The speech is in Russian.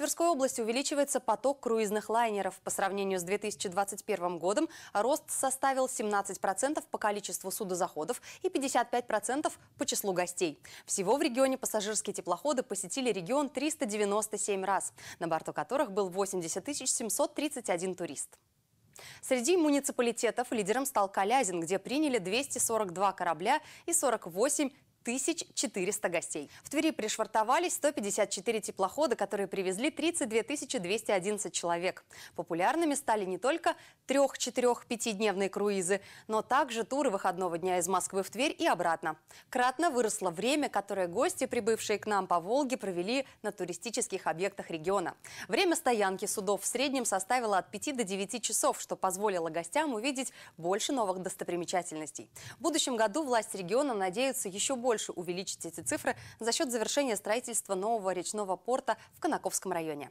Тверской области увеличивается поток круизных лайнеров. По сравнению с 2021 годом рост составил 17% по количеству судозаходов и 55% по числу гостей. Всего в регионе пассажирские теплоходы посетили регион 397 раз, на борту которых был 80 731 турист. Среди муниципалитетов лидером стал Калязин, где приняли 242 корабля и 48 1400 гостей. В Твери пришвартовались 154 теплохода, которые привезли 32 211 человек. Популярными стали не только 3-, 4-, 5-дневные круизы, но также туры выходного дня из Москвы в Тверь и обратно. Кратно выросло время, которое гости, прибывшие к нам по Волге, провели на туристических объектах региона. Время стоянки судов в среднем составило от 5 до 9 часов, что позволило гостям увидеть больше новых достопримечательностей. В будущем году власть региона надеется еще больше больше увеличить эти цифры за счет завершения строительства нового речного порта в Конаковском районе.